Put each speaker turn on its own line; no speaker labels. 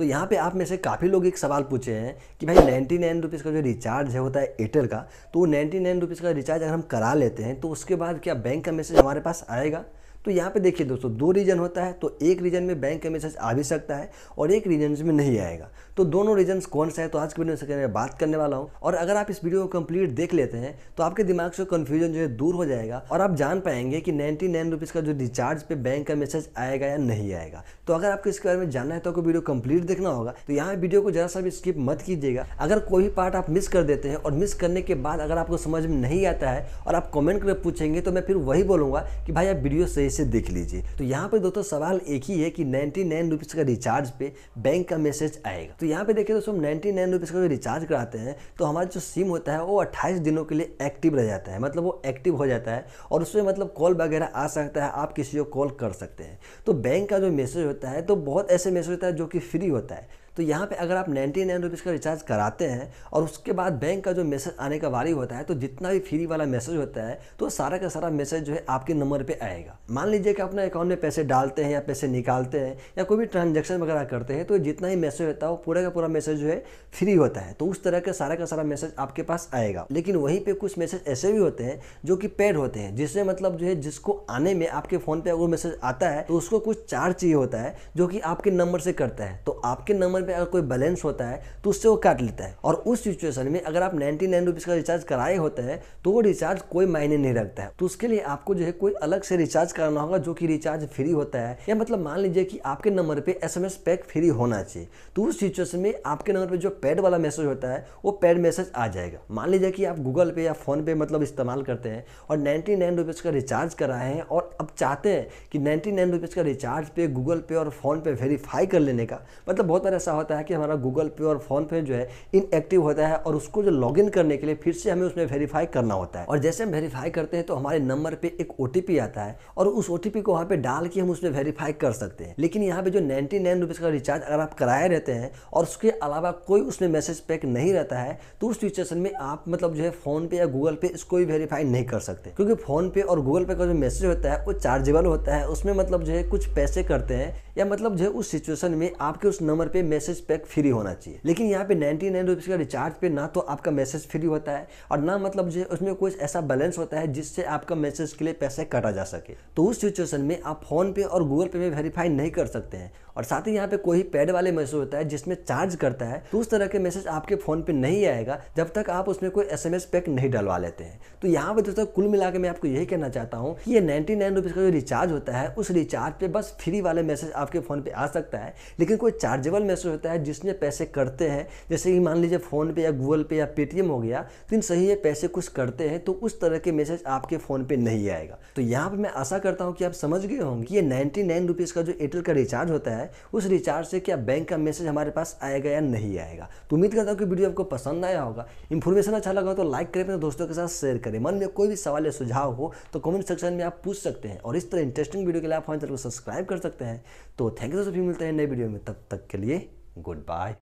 तो यहाँ पे आप में से काफ़ी लोग एक सवाल पूछे हैं कि भाई नाइन्टी नाइन रुपीज़ का जो रिचार्ज है होता है एयरटेल का तो वो नाइन्टी नाइन रुपीज़ का रिचार्ज अगर हम करा लेते हैं तो उसके बाद क्या बैंक का मैसेज हमारे पास आएगा तो यहाँ पे देखिए दोस्तों दो रीजन होता है तो एक रीजन में बैंक का मैसेज आ भी सकता है और एक रीजन में नहीं आएगा तो दोनों रीजन कौन सा है तो आज के वीडियो में मैं बात करने वाला हूँ और अगर आप इस वीडियो को कंप्लीट देख लेते हैं तो आपके दिमाग से कन्फ्यूजन जो है दूर हो जाएगा और आप जान पाएंगे कि नाइन्टी नाइन रुपीज़ का जो रिचार्ज पे बैंक का मैसेज आएगा या नहीं आएगा तो अगर आपको इसके बारे में जानना है तो आपको वीडियो कंप्लीट देखना होगा तो यहाँ वीडियो को जरा सा भी स्किप मत कीजिएगा अगर कोई भी पार्ट आप मिस कर देते हैं और मिस करने के बाद अगर आपको समझ में नहीं आता है और आप कॉमेंट कर पूछेंगे तो मैं फिर वही बोलूँगा कि भाई आप वीडियो सही से देख लीजिए तो यहाँ पे दोस्तों सवाल एक ही है कि नाइन्टी नाइन रुपीज़ का रिचार्ज पे बैंक का मैसेज आएगा तो यहाँ पे देखिए दोस्तों हम नाइन्टी नाइन रुपीज़ का रिचार्ज कराते हैं तो हमारा जो सिम होता है वो अट्ठाईस दिनों के लिए एक्टिव रह जाता है मतलब वो एक्टिव हो जाता है और उसमें मतलब कॉल वगैरह आ सकता है आप किसी को कॉल कर सकते हैं तो बैंक का जो मैसेज होता है तो बहुत ऐसे मैसेज होता है जो कि फ्री होता है तो यहाँ पे अगर आप नाइन्टी नाइन रुपीज़ का रिचार्ज कराते हैं और उसके बाद बैंक का जो मैसेज आने का वारी होता है तो जितना भी फ्री वाला मैसेज होता है तो सारा का सारा मैसेज जो है आपके नंबर पर आएगा मान लीजिए कि अपने अकाउंट में पैसे डालते हैं या पैसे निकालते हैं या कोई भी ट्रांजेक्शन वगैरह करते हैं तो जितना ही मैसेज होता है वो पूरा का पूरा मैसेज जो है फ्री होता है तो उस तरह का सारा का सारा मैसेज आपके पास आएगा लेकिन वहीं पर कुछ मैसेज ऐसे भी होते हैं जो कि पेड होते हैं जिसमें मतलब जो है जिसको आने में आपके फ़ोन पर अगर मैसेज आता है तो उसको कुछ चार्ज चाहिए होता है जो कि आपके नंबर से करता है तो आपके नंबर पे अगर कोई बैलेंस होता है तो उससे वो काट लेता है और उस सिचुएशन में अगर आप नाइन्टी नाइन रुपीज़ का रिचार्ज कराए होते हैं तो वो रिचार्ज कोई मायने नहीं रखता है तो उसके लिए आपको जो है कोई अलग से रिचार्ज कराना होगा जो कि रिचार्ज फ्री होता है या मतलब मान लीजिए कि आपके नंबर पर S M S pack free होना चाहिए तो उस सिचुएशन में आपके नंबर पर जो पैड वाला मैसेज होता है वो पैड मैसेज आ जाएगा मान लीजिए कि आप गूगल पे या फोन पे मतलब इस्तेमाल करते हैं और नाइन्टी नाइन रुपीज़ का रिचार्ज कराए हैं और अब चाहते हैं कि नाइन्टी नाइन रुपीज़ का रिचार्ज पे गूगल पे और फोन पे वेरीफाई कर लेने का मतलब बहुत बार ऐसा होता है कि हमारा गूगल पे और फोन पे जो है इनएक्टिव होता है और उसको जो लॉग करने के लिए फिर से हमें उसमें वेरीफाई करना होता है और जैसे हम वेरीफाई करते हैं तो हमारे नंबर पर एक ओ आता है और उस ओ को वहाँ पर डाल के हम उसमें वेरीफाई कर सकते हैं लेकिन यहाँ पर जो नाइन्टी नाइन का रिचार्ज अगर आप कराए रहते हैं और उसके अलावा कोई उसमें मैसेज पैक नहीं रहता है तो उस सिचुएशन में आप मतलब जो है फोन पे या गूगल पे इसको भी वेरीफाई नहीं कर सकते क्योंकि फोन पे और गूगल पे का जो मैसेज होता है वो चार्जेबल होता है उसमें मतलब जो है कुछ पैसे करते हैं या मतलब जो है उस सिचुएशन में आपके उस नंबर पर मैसेज पैक फ्री होना चाहिए लेकिन यहाँ पे नाइन्टी नाइन रुपीज़ का रिचार्ज पे ना तो आपका मैसेज फ्री होता है और ना मतलब जो उसमें कुछ ऐसा बैलेंस होता है जिससे आपका मैसेज के लिए पैसे काटा जा सके तो उस सिचुएशन में आप फोन पे और गूगल पे में वेरीफाई नहीं कर सकते हैं और साथ ही यहाँ पे कोई पैड वाले मैसेज होता है जिसमें चार्ज करता है तो उस तरह के मैसेज आपके फोन पे नहीं आएगा जब तक आप उसमें कोई एस पैक नहीं डलवा लेते हैं तो यहाँ पे दोस्तों कुल मिला के मैं आपको यही कहना चाहता हूँ कि ये नाइन्टी नाइन रुपीज़ का जो रिचार्ज होता है उस रिचार्ज पे बस फ्री वाले मैसेज आपके फोन पे आ सकता है लेकिन कोई चार्जेबल मैसेज होता है जिसमें पैसे करते हैं जैसे कि मान लीजिए पे या गूगल पे या पेटीएम हो गया तो इन सही है पैसे कुछ करते हैं तो उस तरह के मैसेज आपके फ़ोन पे नहीं आएगा तो यहाँ पर मैं आशा करता हूँ कि आप समझ गए होंगे कि ये नाइन्टी नाइन रुपीज़ का जो एयरटेल का रिचार्ज होता है उस रिचार्ज से क्या बैंक का मैसेज हमारे पास आएगा या नहीं आएगा तो उम्मीद करता हूँ कि वीडियो आपको पसंद आया होगा इन्फॉर्मेशन अच्छा लगा तो लाइक करें अपने दोस्तों के साथ शेयर करें मन में कोई भी सवाल या सुझाव हो तो कमेंट सेक्शन में आप पूछ सकते हैं और इस तरह इंटरेस्टिंग वीडियो के लिए आप हमारे चैनल को सब्सक्राइब कर सकते हैं तो थैंक यू दोस्तों फिर मिलते हैं नए वीडियो में तब तक के लिए goodbye.